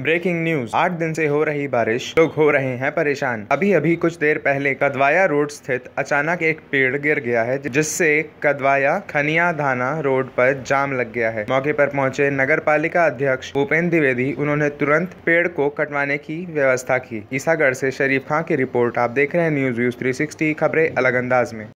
breaking news आठ दिन से हो रही बारिश लोग हो रहे हैं परेशान अभी अभी कुछ देर पहले कदवाया रोड स्थित अचानक एक पेड़ गिर गया है जिससे कदवाया खनिया धाना रोड पर जाम लग गया है मौके पर पहुंचे नगर पालिका अध्यक्ष भूपेन्द्र द्विवेदी उन्होंने तुरंत पेड़ को कटवाने की व्यवस्था की ईसागढ़ से शरीफ खां की रिपोर्ट आप देख रहे हैं न्यूज व्यूज थ्री खबरें अलग अंदाज में